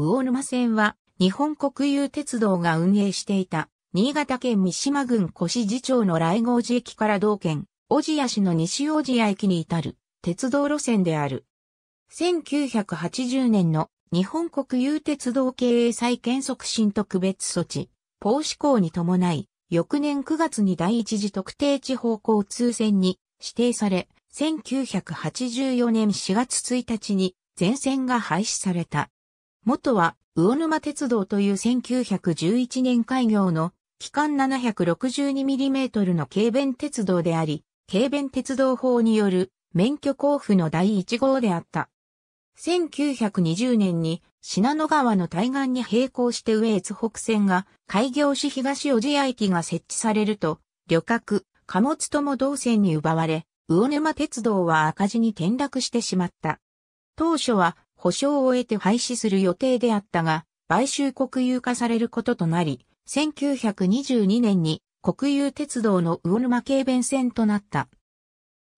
魚沼線は日本国有鉄道が運営していた新潟県三島郡越路町の来郷寺駅から同県、小千谷市の西小千谷駅に至る鉄道路線である。1980年の日本国有鉄道経営再建促進特別措置、法施行に伴い、翌年9月に第一次特定地方交通線に指定され、1984年4月1日に全線が廃止された。元は魚沼鉄道という1911年開業の期間 762mm の軽便鉄道であり、軽便鉄道法による免許交付の第1号であった。1920年に信濃川の対岸に並行して上越北線が開業し東小路駅が設置されると、旅客、貨物とも同線に奪われ、魚沼鉄道は赤字に転落してしまった。当初は保証を得て廃止する予定であったが、買収国有化されることとなり、1922年に国有鉄道の魚沼軽便線となった。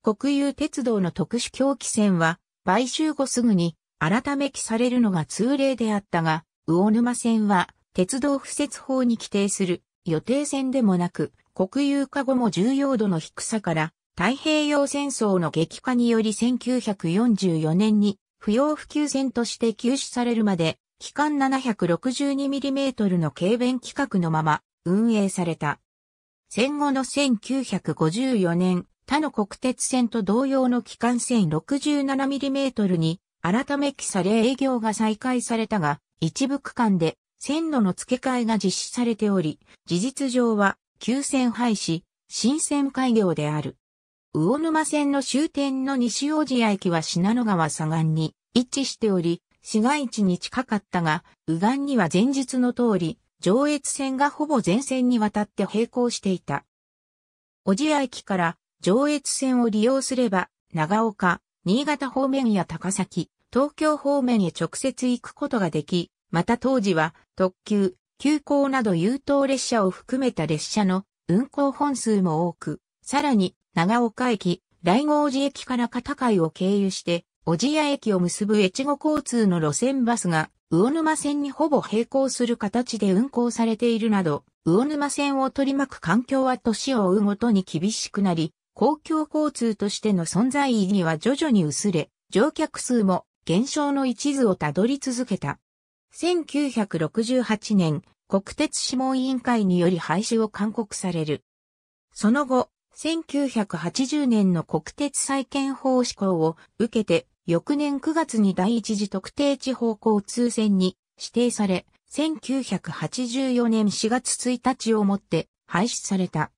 国有鉄道の特殊狂気線は、買収後すぐに改め記されるのが通例であったが、魚沼線は鉄道不設法に規定する予定線でもなく、国有化後も重要度の低さから、太平洋戦争の激化により1944年に不要不急線として休止されるまで、期間 762mm の軽便規格のまま運営された。戦後の1954年、他の国鉄線と同様の機関線 67mm に改め記され営業が再開されたが、一部区間で線路の付け替えが実施されており、事実上は、急線廃止、新線開業である。魚沼線の終点の西大路駅は信濃川左岸に位置しており、市街地に近かったが、右岸には前日の通り、上越線がほぼ全線にわたって並行していた。小千谷駅から上越線を利用すれば、長岡、新潟方面や高崎、東京方面へ直接行くことができ、また当時は特急、急行など優等列車を含めた列車の運行本数も多く、さらに長岡駅、大郷寺駅から片貝を経由して、小千谷駅を結ぶ越後交通の路線バスが、魚沼線にほぼ並行する形で運行されているなど、魚沼線を取り巻く環境は年を追うごとに厳しくなり、公共交通としての存在意義は徐々に薄れ、乗客数も減少の一途をたどり続けた。1968年、国鉄諮問委員会により廃止を勧告される。その後、1980年の国鉄再建法施行を受けて、翌年9月に第一次特定地方交通線に指定され、1984年4月1日をもって廃止された。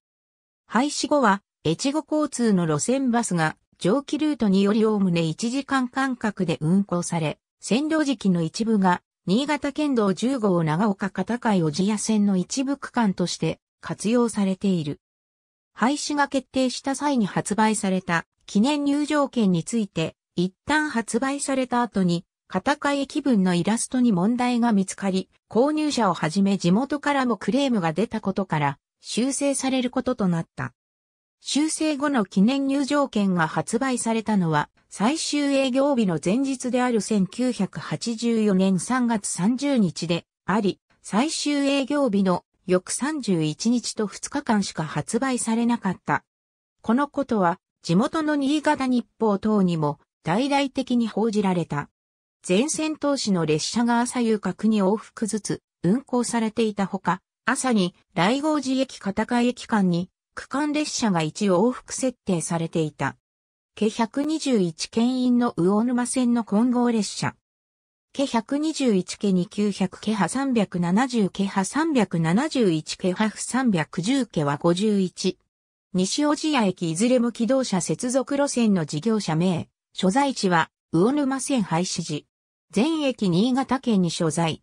廃止後は、越後交通の路線バスが蒸気ルートによりおおむね1時間間隔で運行され、線路時期の一部が、新潟県道10号長岡片海小千谷線の一部区間として活用されている。廃止が決定した際に発売された記念入場券について、一旦発売された後に、片貝気分のイラストに問題が見つかり、購入者をはじめ地元からもクレームが出たことから、修正されることとなった。修正後の記念入場券が発売されたのは、最終営業日の前日である1984年3月30日であり、最終営業日の翌31日と2日間しか発売されなかった。このことは、地元の新潟日報等にも大々的に報じられた。前線投資の列車が朝夕角に往復ずつ運行されていたほか、朝に来号寺駅片貝駅間に区間列車が一往復設定されていた。計121県員の魚沼線の混合列車。ケ121ケ2900ケハ370ケハ371ケハ310ケは51。西尾屋駅いずれも機動車接続路線の事業者名、所在地は魚沼線廃止時。全駅新潟県に所在。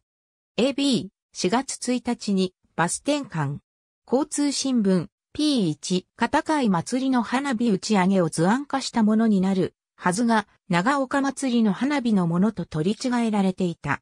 AB、4月1日にバス転換。交通新聞、P1、片貝祭りの花火打ち上げを図案化したものになるはずが、長岡祭りの花火のものと取り違えられていた。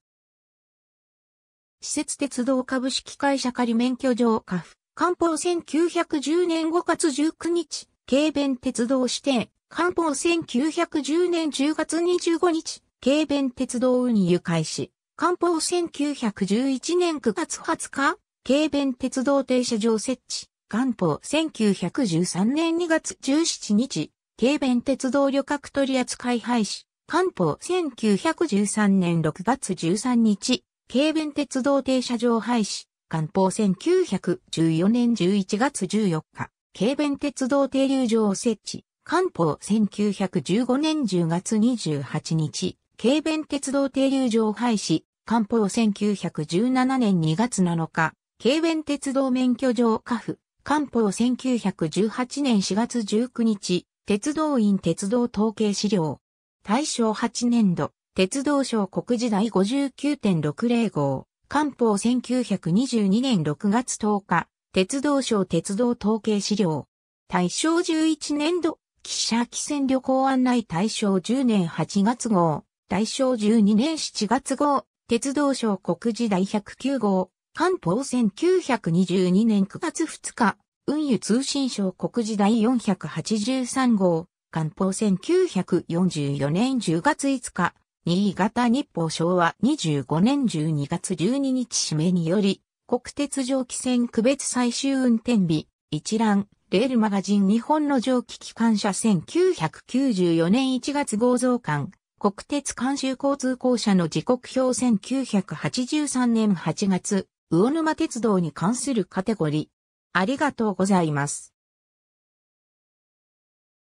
施設鉄道株式会社仮免許状下府、官報1910年5月19日、軽弁鉄道指定、官報1910年10月25日、軽弁鉄道運輸開始、官報1911年9月20日、軽弁鉄道停車場設置、官報1913年2月17日、軽便鉄道旅客取扱廃止、官報1913年6月13日、軽便鉄道停車場廃止、官報1914年11月14日、軽便鉄道停留場設置、官報1915年10月28日、軽便鉄道停留場廃止、官報1917年2月7日、軽便鉄道免許場下府、官報1918年4月19日、鉄道院鉄道統計資料。大正8年度、鉄道省国時代59.60号、官報1922年6月10日、鉄道省鉄道統計資料。大正11年度、記者汽船旅行案内大正10年8月号、大正12年7月号、鉄道省国時代109号、官報1922年9月2日、運輸通信省国時第483号、官報1944年10月5日、新潟日報昭和25年12月12日指名により、国鉄蒸気船区別最終運転日、一覧、レールマガジン日本の蒸気機関車1994年1月号増刊、国鉄監修交通公社の時刻表1983年8月、魚沼鉄道に関するカテゴリー、ありがとうございます。